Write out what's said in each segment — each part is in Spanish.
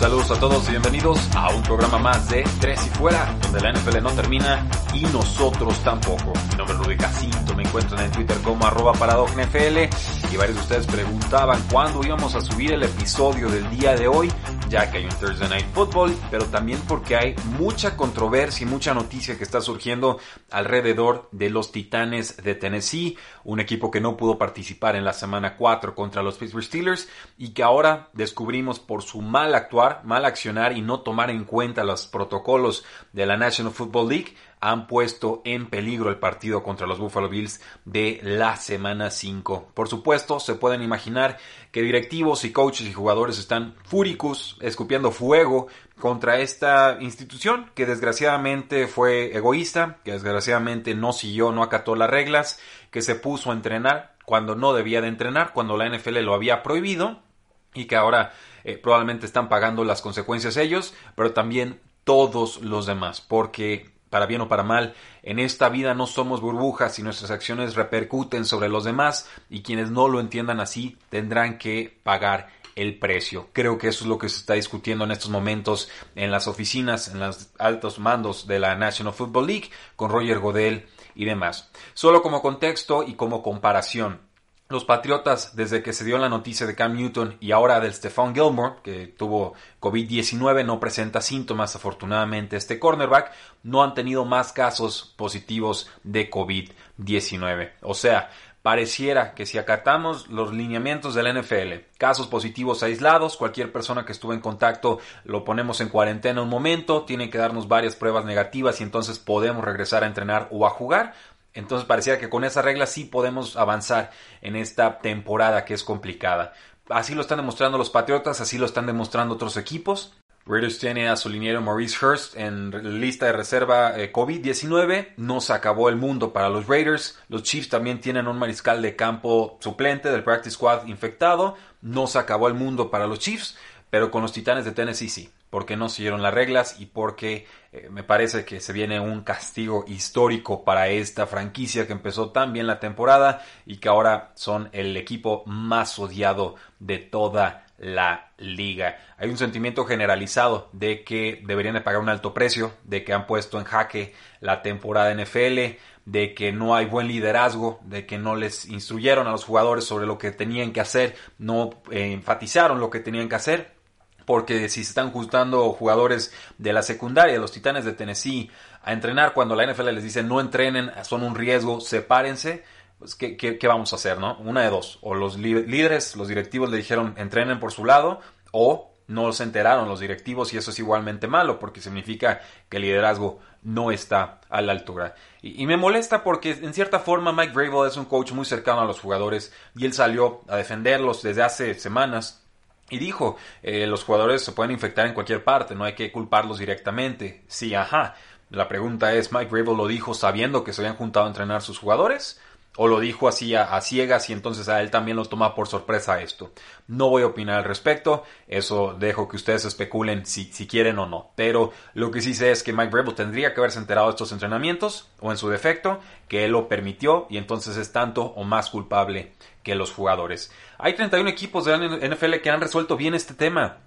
Saludos a todos y bienvenidos a un programa más de Tres y Fuera, donde la NFL no termina y nosotros tampoco. Mi nombre es Rudy Casinto, me encuentro en Twitter como arroba NFL y varios de ustedes preguntaban cuándo íbamos a subir el episodio del día de hoy ya que hay un Thursday Night Football, pero también porque hay mucha controversia y mucha noticia que está surgiendo alrededor de los Titanes de Tennessee, un equipo que no pudo participar en la semana 4 contra los Pittsburgh Steelers y que ahora descubrimos por su mal actuar, mal accionar y no tomar en cuenta los protocolos de la National Football League, han puesto en peligro el partido contra los Buffalo Bills de la semana 5. Por supuesto, se pueden imaginar que directivos y coaches y jugadores están fúricos, escupiendo fuego contra esta institución que desgraciadamente fue egoísta, que desgraciadamente no siguió, no acató las reglas, que se puso a entrenar cuando no debía de entrenar, cuando la NFL lo había prohibido y que ahora eh, probablemente están pagando las consecuencias ellos, pero también todos los demás, porque para bien o para mal, en esta vida no somos burbujas y nuestras acciones repercuten sobre los demás y quienes no lo entiendan así tendrán que pagar el precio. Creo que eso es lo que se está discutiendo en estos momentos en las oficinas, en los altos mandos de la National Football League, con Roger Godel y demás. Solo como contexto y como comparación los Patriotas, desde que se dio la noticia de Cam Newton y ahora del Stephon Gilmore, que tuvo COVID-19, no presenta síntomas afortunadamente este cornerback, no han tenido más casos positivos de COVID-19. O sea, pareciera que si acatamos los lineamientos del NFL, casos positivos aislados, cualquier persona que estuvo en contacto lo ponemos en cuarentena un momento, tiene que darnos varias pruebas negativas y entonces podemos regresar a entrenar o a jugar, entonces parecía que con esa regla sí podemos avanzar en esta temporada que es complicada. Así lo están demostrando los Patriotas, así lo están demostrando otros equipos. Raiders tiene a su liniero Maurice Hurst en lista de reserva eh, COVID-19. No se acabó el mundo para los Raiders. Los Chiefs también tienen un mariscal de campo suplente del Practice Squad infectado. No se acabó el mundo para los Chiefs, pero con los Titanes de Tennessee sí porque no siguieron las reglas y porque eh, me parece que se viene un castigo histórico para esta franquicia que empezó tan bien la temporada y que ahora son el equipo más odiado de toda la liga. Hay un sentimiento generalizado de que deberían de pagar un alto precio, de que han puesto en jaque la temporada NFL, de que no hay buen liderazgo, de que no les instruyeron a los jugadores sobre lo que tenían que hacer, no eh, enfatizaron lo que tenían que hacer porque si se están juntando jugadores de la secundaria, los Titanes de Tennessee, a entrenar cuando la NFL les dice no entrenen, son un riesgo, sepárense, pues ¿qué, vamos a hacer, no? Una de dos, o los líderes, los directivos le dijeron entrenen por su lado, o no se enteraron los directivos y eso es igualmente malo porque significa que el liderazgo no está a la altura. Y, me molesta porque en cierta forma Mike Vrabel es un coach muy cercano a los jugadores y él salió a defenderlos desde hace semanas y dijo, eh, los jugadores se pueden infectar en cualquier parte, no hay que culparlos directamente. Sí, ajá. La pregunta es, ¿Mike Gravel lo dijo sabiendo que se habían juntado a entrenar sus jugadores? o lo dijo así a, ciegas y entonces a él también lo toma por sorpresa esto. No voy a opinar al respecto, eso dejo que ustedes especulen si, si quieren o no, pero lo que sí sé es que Mike Breville tendría que haberse enterado de estos entrenamientos o en su defecto que él lo permitió y entonces es tanto o más culpable que los jugadores. Hay 31 equipos de la NFL que han resuelto bien este tema.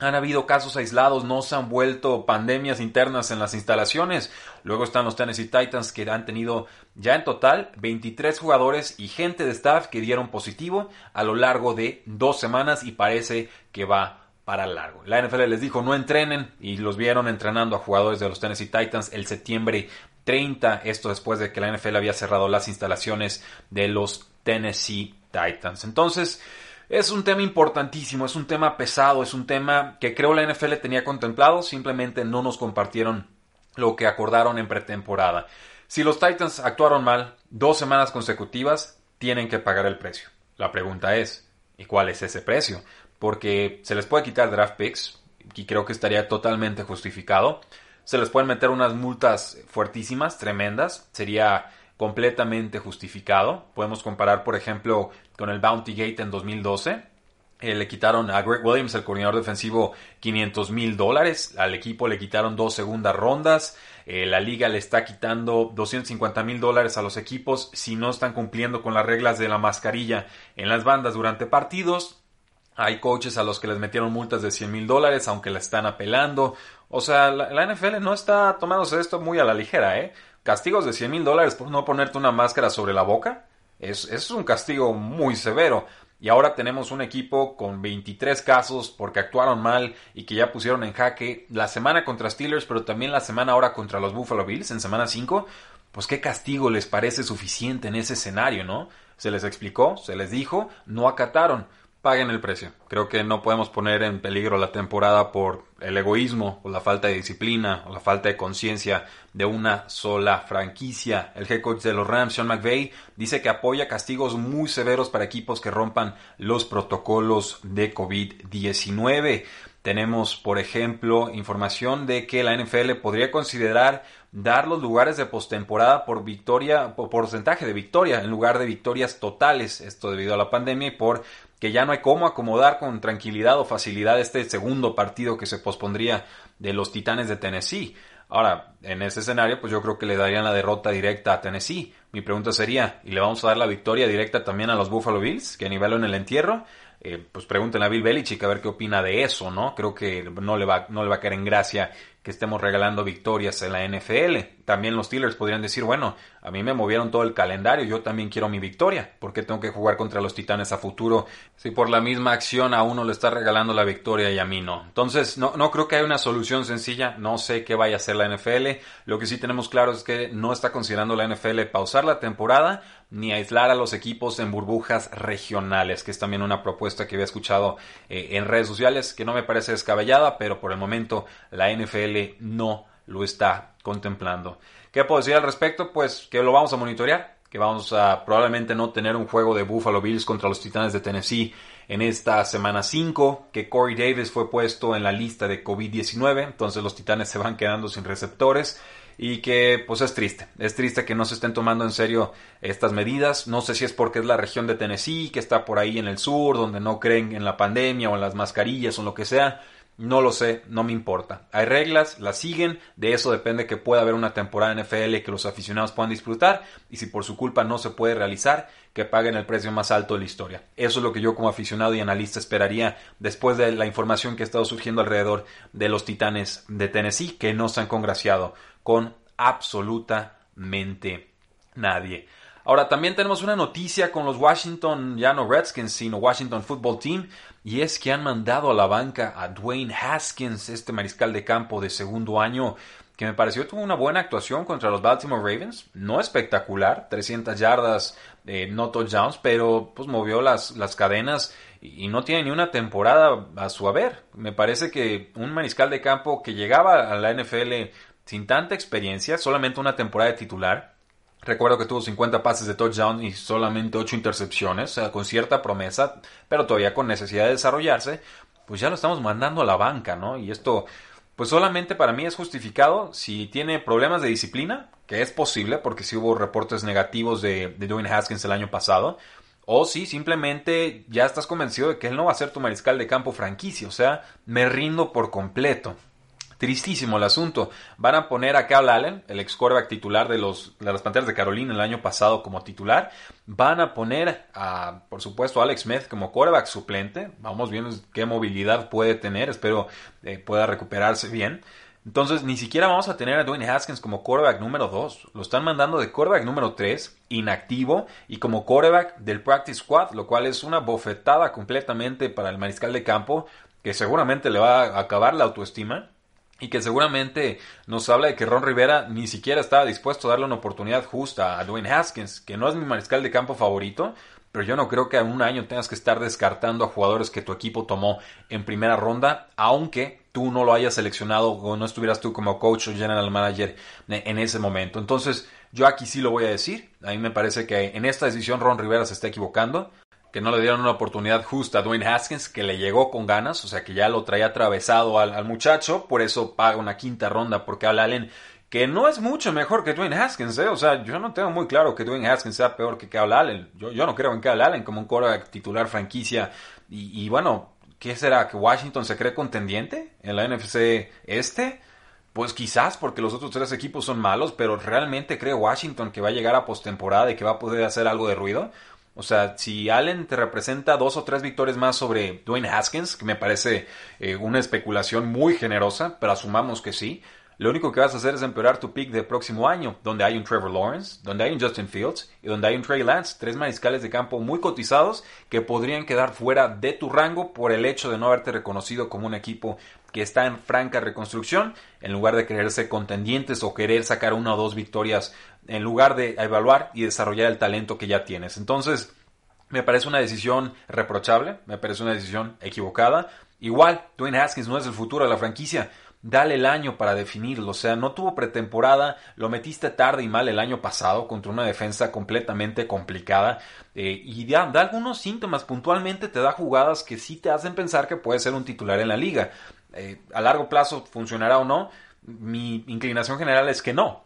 Han habido casos aislados, no se han vuelto pandemias internas en las instalaciones. Luego están los Tennessee Titans que han tenido ya en total 23 jugadores y gente de staff que dieron positivo a lo largo de dos semanas y parece que va para largo. La NFL les dijo no entrenen y los vieron entrenando a jugadores de los Tennessee Titans el septiembre 30, esto después de que la NFL había cerrado las instalaciones de los Tennessee Titans. Entonces, es un tema importantísimo, es un tema pesado, es un tema que creo la NFL tenía contemplado, simplemente no nos compartieron lo que acordaron en pretemporada. Si los Titans actuaron mal dos semanas consecutivas, tienen que pagar el precio. La pregunta es, ¿y cuál es ese precio? Porque se les puede quitar draft picks, y creo que estaría totalmente justificado. Se les pueden meter unas multas fuertísimas, tremendas. Sería completamente justificado. Podemos comparar, por ejemplo, con el Bounty Gate en 2012. Eh, le quitaron a Greg Williams, el coordinador defensivo, 500 mil dólares. Al equipo le quitaron dos segundas rondas. Eh, la liga le está quitando 250 mil dólares a los equipos si no están cumpliendo con las reglas de la mascarilla en las bandas durante partidos. Hay coaches a los que les metieron multas de 100 mil dólares, aunque la están apelando. O sea, la, NFL no está tomándose esto muy a la ligera, ¿eh? castigos de 100 mil dólares por no ponerte una máscara sobre la boca, es, es un castigo muy severo. Y ahora tenemos un equipo con 23 casos porque actuaron mal y que ya pusieron en jaque la semana contra Steelers, pero también la semana ahora contra los Buffalo Bills en semana 5. Pues qué castigo les parece suficiente en ese escenario, ¿no? Se les explicó, se les dijo, no acataron paguen el precio. Creo que no podemos poner en peligro la temporada por el egoísmo o la falta de disciplina o la falta de conciencia de una sola franquicia. El head coach de los Rams, Sean McVay, dice que apoya castigos muy severos para equipos que rompan los protocolos de COVID-19. Tenemos, por ejemplo, información de que la NFL podría considerar dar los lugares de postemporada por victoria, por porcentaje de victoria, en lugar de victorias totales, esto debido a la pandemia y por que ya no hay cómo acomodar con tranquilidad o facilidad este segundo partido que se pospondría de los Titanes de Tennessee. Ahora, en ese escenario, pues yo creo que le darían la derrota directa a Tennessee. Mi pregunta sería, ¿y le vamos a dar la victoria directa también a los Buffalo Bills, que nivelo en el entierro? Eh, pues pregúntenle a Bill Belichick a ver qué opina de eso, ¿no? Creo que no le va, no le va a caer en gracia que estemos regalando victorias en la NFL. También los Steelers podrían decir, bueno, a mí me movieron todo el calendario, yo también quiero mi victoria, porque tengo que jugar contra los Titanes a futuro si por la misma acción a uno le está regalando la victoria y a mí no. Entonces, no, no creo que haya una solución sencilla, no sé qué vaya a hacer la NFL. Lo que sí tenemos claro es que no está considerando la NFL pausar la temporada ni aislar a los equipos en burbujas regionales, que es también una propuesta que había escuchado eh, en redes sociales, que no me parece descabellada, pero por el momento la NFL no lo está contemplando. ¿Qué puedo decir al respecto? Pues que lo vamos a monitorear, que vamos a probablemente no tener un juego de Buffalo Bills contra los Titanes de Tennessee en esta semana 5, que Corey Davis fue puesto en la lista de COVID-19, entonces los Titanes se van quedando sin receptores y que pues es triste, es triste que no se estén tomando en serio estas medidas, no sé si es porque es la región de Tennessee, que está por ahí en el sur, donde no creen en la pandemia o en las mascarillas o lo que sea, no lo sé, no me importa. Hay reglas, las siguen, de eso depende que pueda haber una temporada en NFL que los aficionados puedan disfrutar y si por su culpa no se puede realizar, que paguen el precio más alto de la historia. Eso es lo que yo como aficionado y analista esperaría después de la información que ha estado surgiendo alrededor de los Titanes de Tennessee que no se han congraciado con absolutamente nadie. Ahora, también tenemos una noticia con los Washington, ya no Redskins, sino Washington Football Team, y es que han mandado a la banca a Dwayne Haskins, este mariscal de campo de segundo año, que me pareció tuvo una buena actuación contra los Baltimore Ravens, no espectacular, 300 yardas, eh, no touchdowns, pero pues movió las, las cadenas y no tiene ni una temporada a su haber. Me parece que un mariscal de campo que llegaba a la NFL sin tanta experiencia, solamente una temporada de titular, Recuerdo que tuvo 50 pases de touchdown y solamente 8 intercepciones, o sea, con cierta promesa, pero todavía con necesidad de desarrollarse, pues ya lo estamos mandando a la banca, ¿no? Y esto, pues solamente para mí es justificado si tiene problemas de disciplina, que es posible, porque si sí hubo reportes negativos de, de Dwayne Haskins el año pasado, o si simplemente ya estás convencido de que él no va a ser tu mariscal de campo franquicia, o sea, me rindo por completo. Tristísimo el asunto. Van a poner a Carl Allen, el ex quarterback titular de, las Panteras de Carolina el año pasado como titular. Van a poner a, por supuesto, a Alex Smith como quarterback suplente. Vamos viendo qué movilidad puede tener. Espero eh, pueda recuperarse bien. Entonces, ni siquiera vamos a tener a Dwayne Haskins como quarterback número 2. Lo están mandando de quarterback número 3, inactivo, y como quarterback del practice squad, lo cual es una bofetada completamente para el mariscal de campo, que seguramente le va a acabar la autoestima y que seguramente nos habla de que Ron Rivera ni siquiera estaba dispuesto a darle una oportunidad justa a Dwayne Haskins, que no es mi mariscal de campo favorito, pero yo no creo que en un año tengas que estar descartando a jugadores que tu equipo tomó en primera ronda, aunque tú no lo hayas seleccionado o no estuvieras tú como coach o general manager en ese momento. Entonces, yo aquí sí lo voy a decir. A mí me parece que en esta decisión Ron Rivera se está equivocando que no le dieron una oportunidad justa a Dwayne Haskins, que le llegó con ganas, o sea que ya lo traía atravesado al, muchacho, por eso paga una quinta ronda porque al Allen, que no es mucho mejor que Dwayne Haskins, ¿eh? o sea, yo no tengo muy claro que Dwayne Haskins sea peor que Kyle Allen, yo, no creo en Kyle Allen como un core titular franquicia, y, y bueno, ¿qué será? ¿Que Washington se cree contendiente en la NFC este? Pues quizás porque los otros tres equipos son malos, pero realmente cree Washington que va a llegar a postemporada y que va a poder hacer algo de ruido. O sea, si Allen te representa dos o tres victorias más sobre Dwayne Haskins, que me parece eh, una especulación muy generosa, pero asumamos que sí, lo único que vas a hacer es empeorar tu pick del próximo año, donde hay un Trevor Lawrence, donde hay un Justin Fields y donde hay un Trey Lance, tres mariscales de campo muy cotizados que podrían quedar fuera de tu rango por el hecho de no haberte reconocido como un equipo que está en franca reconstrucción, en lugar de creerse contendientes o querer sacar una o dos victorias, en lugar de evaluar y desarrollar el talento que ya tienes. Entonces, me parece una decisión reprochable, me parece una decisión equivocada. Igual, Dwayne Haskins no es el futuro de la franquicia dale el año para definirlo. O sea, no tuvo pretemporada, lo metiste tarde y mal el año pasado contra una defensa completamente complicada. Eh, y da, da, algunos síntomas, puntualmente te da jugadas que sí te hacen pensar que puede ser un titular en la liga. Eh, a largo plazo funcionará o no, mi inclinación general es que no.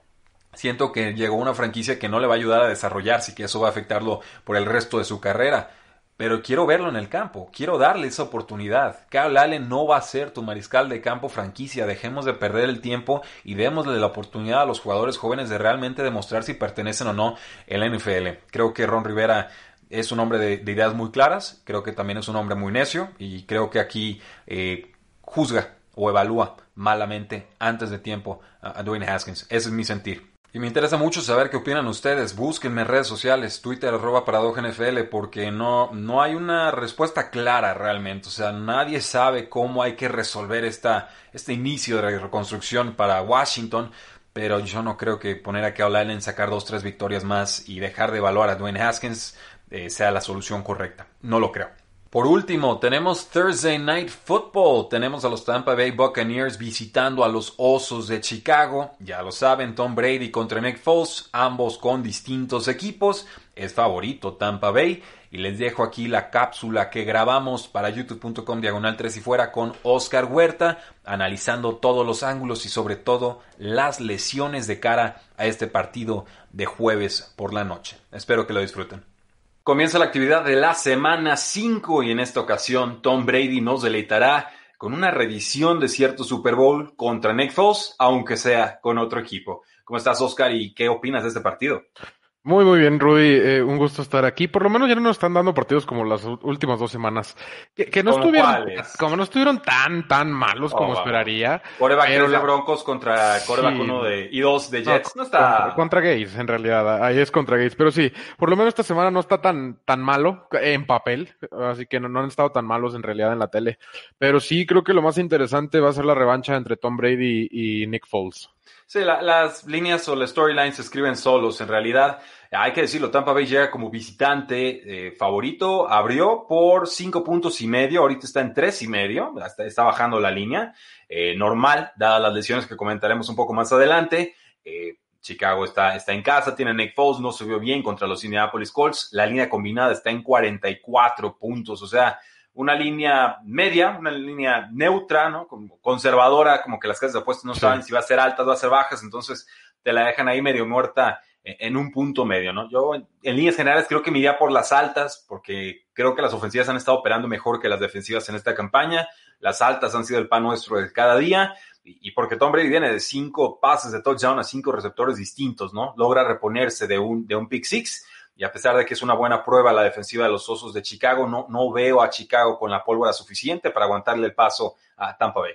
Siento que llegó una franquicia que no le va a ayudar a desarrollarse y que eso va a afectarlo por el resto de su carrera pero quiero verlo en el campo, quiero darle esa oportunidad. Kyle Allen no va a ser tu mariscal de campo franquicia, dejemos de perder el tiempo y démosle la oportunidad a los jugadores jóvenes de realmente demostrar si pertenecen o no en la NFL. Creo que Ron Rivera es un hombre de, ideas muy claras, creo que también es un hombre muy necio y creo que aquí eh, juzga o evalúa malamente antes de tiempo a Dwayne Haskins. Ese es mi sentir. Y me interesa mucho saber qué opinan ustedes. Búsquenme en redes sociales, Twitter, arroba NFL, porque no, no hay una respuesta clara realmente. O sea, nadie sabe cómo hay que resolver esta, este inicio de reconstrucción para Washington. Pero yo no creo que poner a Kyle en sacar dos, tres victorias más y dejar de evaluar a Dwayne Haskins eh, sea la solución correcta. No lo creo. Por último, tenemos Thursday Night Football. Tenemos a los Tampa Bay Buccaneers visitando a los Osos de Chicago. Ya lo saben, Tom Brady contra Nick Foles, ambos con distintos equipos. Es favorito Tampa Bay. Y les dejo aquí la cápsula que grabamos para youtube.com diagonal 3 y fuera con Oscar Huerta, analizando todos los ángulos y sobre todo las lesiones de cara a este partido de jueves por la noche. Espero que lo disfruten. Comienza la actividad de la semana 5 y en esta ocasión Tom Brady nos deleitará con una revisión de cierto Super Bowl contra Nick aunque sea con otro equipo. ¿Cómo estás, Oscar? ¿Y qué opinas de este partido? Muy, muy bien, Rudy. Eh, un gusto estar aquí. Por lo menos ya no nos están dando partidos como las últimas dos semanas. Que, no estuvieron, como no estuvieron tan, tan malos oh, como esperaría. Coreback de Broncos contra coreback uno de, y dos de Jets. No, está. Contra, Gays, en realidad. Ahí es contra Gays. Pero sí, por lo menos esta semana no está tan, tan malo en papel. Así que no, no han estado tan malos en realidad en la tele. Pero sí, creo que lo más interesante va a ser la revancha entre Tom Brady y Nick Foles. Sí, las líneas o las storylines se escriben solos. En realidad, hay que decirlo, Tampa Bay llega como visitante eh, favorito, abrió por cinco puntos y medio, ahorita está en tres y medio, está, bajando la línea, eh, normal, dadas las lesiones que comentaremos un poco más adelante. Eh, Chicago está, está en casa, tiene Nick Foles, no se vio bien contra los Indianapolis Colts, la línea combinada está en 44 puntos, o sea, una línea media, una línea neutra, ¿no? Como conservadora, como que las casas de apuestas no saben si va a ser altas, va a ser bajas, entonces te la dejan ahí medio muerta e, en un punto medio, ¿no? Yo en líneas generales creo que me iría por las altas, porque creo que las ofensivas han estado operando mejor que las defensivas en esta campaña, las altas han sido el pan nuestro de cada día, y porque Tom Brady viene de cinco pases de touchdown a cinco receptores distintos, ¿no? Logra reponerse de un, de un pick six, y a pesar de que es una buena prueba la defensiva de los Osos de Chicago, no, no veo a Chicago con la pólvora suficiente para aguantarle el paso a Tampa Bay.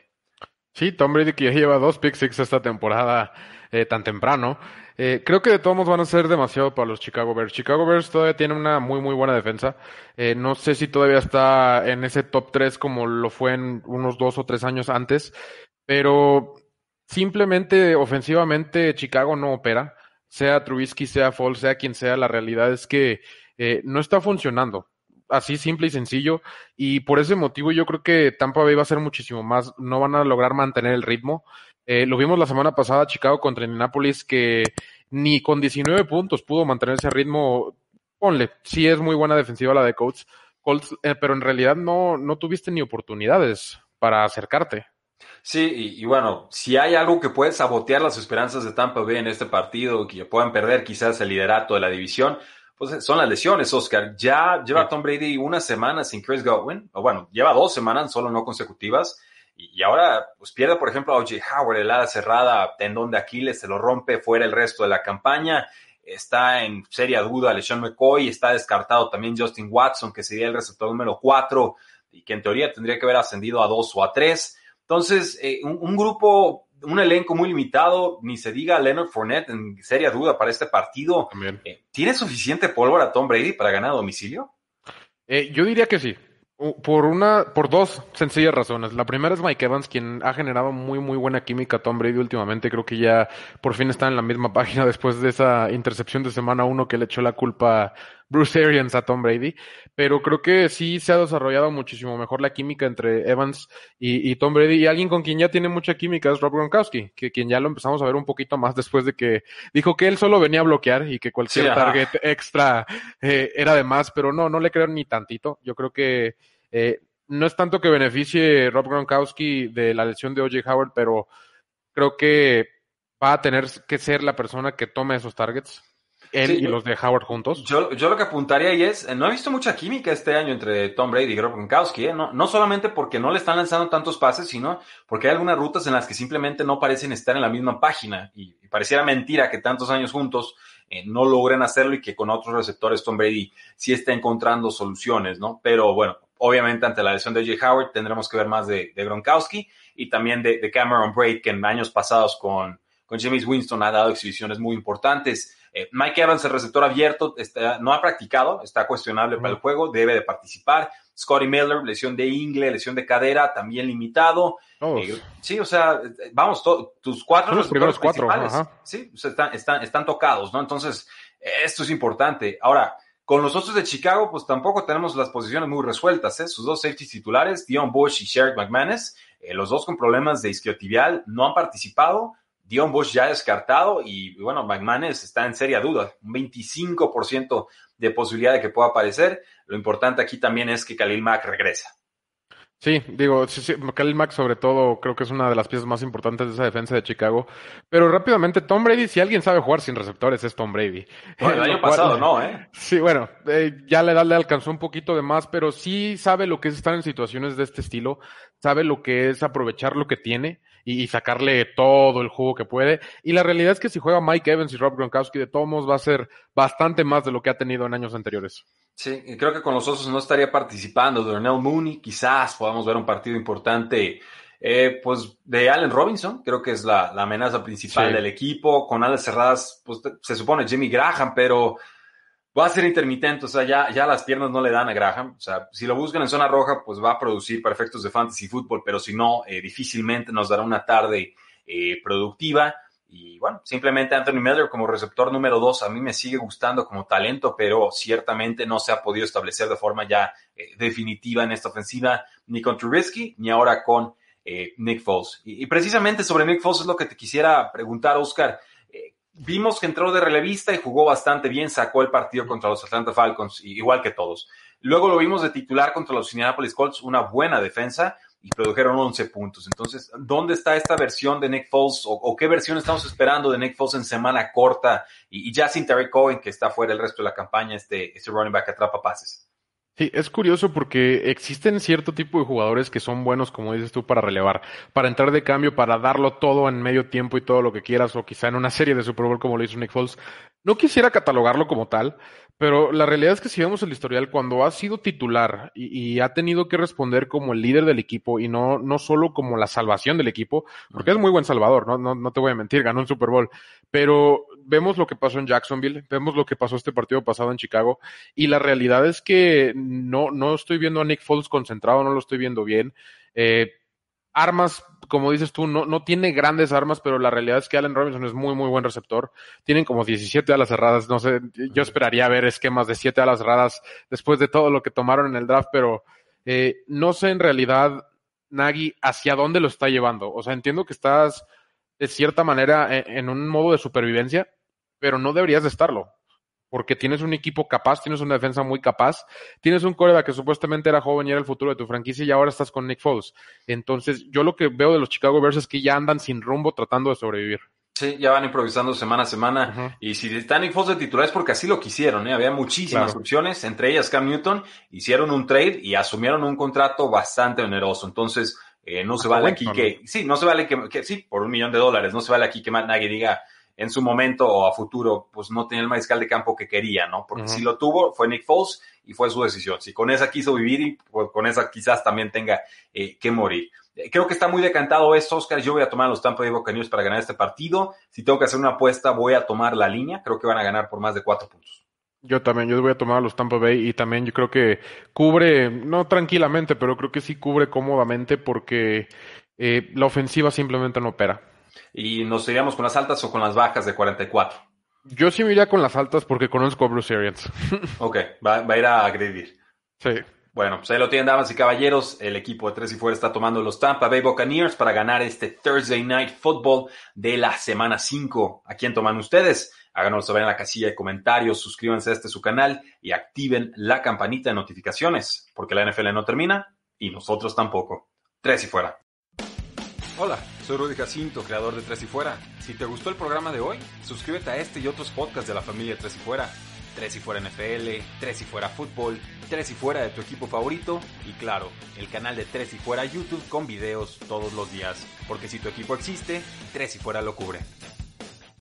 Sí, Tom Brady que ya lleva dos pick six esta temporada eh, tan temprano. Eh, creo que de todos modos van a ser demasiado para los Chicago Bears. Chicago Bears todavía tiene una muy muy buena defensa. Eh, no sé si todavía está en ese top tres como lo fue en unos dos o tres años antes, pero simplemente ofensivamente Chicago no opera sea Trubisky, sea Foles, sea quien sea, la realidad es que eh, no está funcionando. Así simple y sencillo. Y por ese motivo yo creo que Tampa Bay va a ser muchísimo más. No van a lograr mantener el ritmo. Eh, lo vimos la semana pasada, Chicago contra Indianapolis, que ni con 19 puntos pudo mantener ese ritmo. Ponle, sí es muy buena defensiva la de Colts, Colts eh, pero en realidad no, no tuviste ni oportunidades para acercarte. Sí, y, bueno, si hay algo que puede sabotear las esperanzas de Tampa Bay en este partido, que puedan perder quizás el liderato de la división, pues son las lesiones, Oscar. Ya lleva Tom Brady una semana sin Chris Godwin, o bueno, lleva dos semanas solo no consecutivas, y, ahora pues pierde, por ejemplo, a O.J. Howard, el ala cerrada, tendón de Aquiles, se lo rompe fuera el resto de la campaña, está en seria duda lesión McCoy, está descartado también Justin Watson, que sería el receptor número cuatro, y que en teoría tendría que haber ascendido a dos o a tres entonces, eh, un, grupo, un elenco muy limitado, ni se diga Leonard Fournette en seria duda para este partido. Eh, ¿Tiene suficiente pólvora Tom Brady para ganar a domicilio? Eh, yo diría que sí. Por una, por dos sencillas razones. La primera es Mike Evans, quien ha generado muy, muy buena química Tom Brady últimamente. Creo que ya por fin está en la misma página después de esa intercepción de semana uno que le echó la culpa Bruce Arians a Tom Brady, pero creo que sí se ha desarrollado muchísimo mejor la química entre Evans y, Tom Brady y alguien con quien ya tiene mucha química es Rob Gronkowski, que quien ya lo empezamos a ver un poquito más después de que dijo que él solo venía a bloquear y que cualquier target extra eh, era de más, pero no, no le creo ni tantito. Yo creo que eh, no es tanto que beneficie Rob Gronkowski de la lesión de O.J. Howard, pero creo que va a tener que ser la persona que tome esos targets él y los de Howard juntos. Yo, yo, lo que apuntaría ahí es, no he visto mucha química este año entre Tom Brady y Gronkowski, ¿eh? no, no solamente porque no le están lanzando tantos pases, sino porque hay algunas rutas en las que simplemente no parecen estar en la misma página y, pareciera mentira que tantos años juntos eh, no logren hacerlo y que con otros receptores Tom Brady sí esté encontrando soluciones, ¿no? Pero bueno, obviamente ante la lesión de Jay Howard tendremos que ver más de, de Gronkowski y también de, de Cameron Brady que en años pasados con con James Winston ha dado exhibiciones muy importantes. Eh, Mike Evans, el receptor abierto, está, no ha practicado, está cuestionable para el juego, debe de participar. Scotty Miller, lesión de ingle, lesión de cadera, también limitado. Eh, sí, o sea, vamos, tus cuatro los primeros cuatro, sí, están, están, tocados, ¿no? Entonces, esto es importante. Ahora, con los otros de Chicago, pues tampoco tenemos las posiciones muy resueltas, ¿eh? Sus dos safeties titulares, Dion Bush y Sherrick McManus, eh, los dos con problemas de isquiotibial, no han participado. Dion Bush ya descartado y bueno, McManus está en seria duda, un 25% de posibilidad de que pueda aparecer. Lo importante aquí también es que Khalil Mack regresa. Sí, digo, Khalil Mack sobre todo creo que es una de las piezas más importantes de esa defensa de Chicago. Pero rápidamente, Tom Brady, si alguien sabe jugar sin receptores, es Tom Brady. el año pasado no, ¿eh? Sí, bueno, eh, ya la edad le alcanzó un poquito de más, pero sí sabe lo que es estar en situaciones de este estilo, sabe lo que es aprovechar lo que tiene y, sacarle todo el jugo que puede. Y la realidad es que si juega Mike Evans y Rob Gronkowski de Tomos va a ser bastante más de lo que ha tenido en años anteriores. Sí, creo que con los osos no estaría participando. Darnell Mooney, quizás podamos ver un partido importante. Eh, pues de Allen Robinson, creo que es la, amenaza principal del equipo. Con alas cerradas, pues se supone Jimmy Graham, pero va a ser intermitente, o sea, ya, las piernas no le dan a Graham. O sea, si lo buscan en zona roja, pues va a producir perfectos de fantasy fútbol, pero si no, eh, difícilmente nos dará una tarde eh, productiva. Y bueno, simplemente Anthony Miller como receptor número dos a mí me sigue gustando como talento, pero ciertamente no se ha podido establecer de forma ya eh, definitiva en esta ofensiva, ni con Trubisky, ni ahora con Nick Foles. Y, y, precisamente sobre Nick Foles es lo que te quisiera preguntar, Oscar vimos que entró de relevista y jugó bastante bien, sacó el partido contra los Atlanta Falcons, igual que todos. Luego lo vimos de titular contra los Indianapolis Colts, una buena defensa y produjeron 11 puntos. Entonces, ¿dónde está esta versión de Nick Foles o, qué versión estamos esperando de Nick Foles en semana corta y, ya sin Terry Cohen, que está fuera el resto de la campaña, este, este running back atrapa pases? Sí, es curioso porque existen cierto tipo de jugadores que son buenos, como dices tú, para relevar, para entrar de cambio, para darlo todo en medio tiempo y todo lo que quieras, o quizá en una serie de Super Bowl como lo hizo Nick Foles. No quisiera catalogarlo como tal, pero la realidad es que si vemos el historial, cuando ha sido titular y, ha tenido que responder como el líder del equipo y no, no solo como la salvación del equipo, porque es muy buen salvador, no, no, no te voy a mentir, ganó un Super Bowl, pero vemos lo que pasó en Jacksonville, vemos lo que pasó este partido pasado en Chicago, y la realidad es que no, no estoy viendo a Nick Foles concentrado, no lo estoy viendo bien. Eh, armas, como dices tú, no, no tiene grandes armas, pero la realidad es que Allen Robinson es muy, muy buen receptor. Tienen como 17 alas cerradas, no sé, yo esperaría ver esquemas de 7 alas cerradas después de todo lo que tomaron en el draft, pero eh, no sé en realidad, Nagy, hacia dónde lo está llevando. O sea, entiendo que estás de cierta manera en, en un modo de supervivencia, pero no deberías de estarlo porque tienes un equipo capaz, tienes una defensa muy capaz, tienes un coreback que supuestamente era joven y era el futuro de tu franquicia y ahora estás con Nick Foles. Entonces, yo lo que veo de los Chicago Bears es que ya andan sin rumbo tratando de sobrevivir. Sí, ya van improvisando semana a semana. Y si está Nick Foles de titular es porque así lo quisieron. ¿eh? Había muchísimas opciones, entre ellas Cam Newton. Hicieron un trade y asumieron un contrato bastante oneroso. Entonces, eh, no, ah, se vale aquí que... Sí, no se vale que, Sí, por un millón de dólares. No se vale aquí que nadie diga en su momento o a futuro, pues no tenía el mariscal de campo que quería, ¿no? Porque si lo tuvo, fue Nick Foles y fue su decisión. Si con esa quiso vivir, y pues, con esa quizás también tenga eh, que morir. Eh, creo que está muy decantado es Oscar. Yo voy a tomar los Tampa Bay Buccaneers para ganar este partido. Si tengo que hacer una apuesta, voy a tomar la línea. Creo que van a ganar por más de cuatro puntos. Yo también, yo voy a tomar los Tampa Bay y también yo creo que cubre, no tranquilamente, pero creo que sí cubre cómodamente porque eh, la ofensiva simplemente no opera y nos iríamos con las altas o con las bajas de 44. Yo sí me iría con las altas porque conozco a Bruce Arians. ok, va, a ir a agredir. Sí. Bueno, pues ahí lo tienen, damas y caballeros. El equipo de Tres y Fuera está tomando los Tampa Bay Buccaneers para ganar este Thursday Night Football de la semana 5. ¿A quién toman ustedes? Háganos saber en la casilla de comentarios, suscríbanse a este su canal y activen la campanita de notificaciones, porque la NFL no termina y nosotros tampoco. Tres y fuera. Hola. Soy Rudy Jacinto, creador de Tres y Fuera. Si te gustó el programa de hoy, suscríbete a este y otros podcasts de la familia Tres y Fuera. Tres y Fuera NFL, Tres y Fuera Fútbol, Tres y Fuera de tu equipo favorito y claro, el canal de Tres y Fuera YouTube con videos todos los días. Porque si tu equipo existe, Tres y Fuera lo cubre.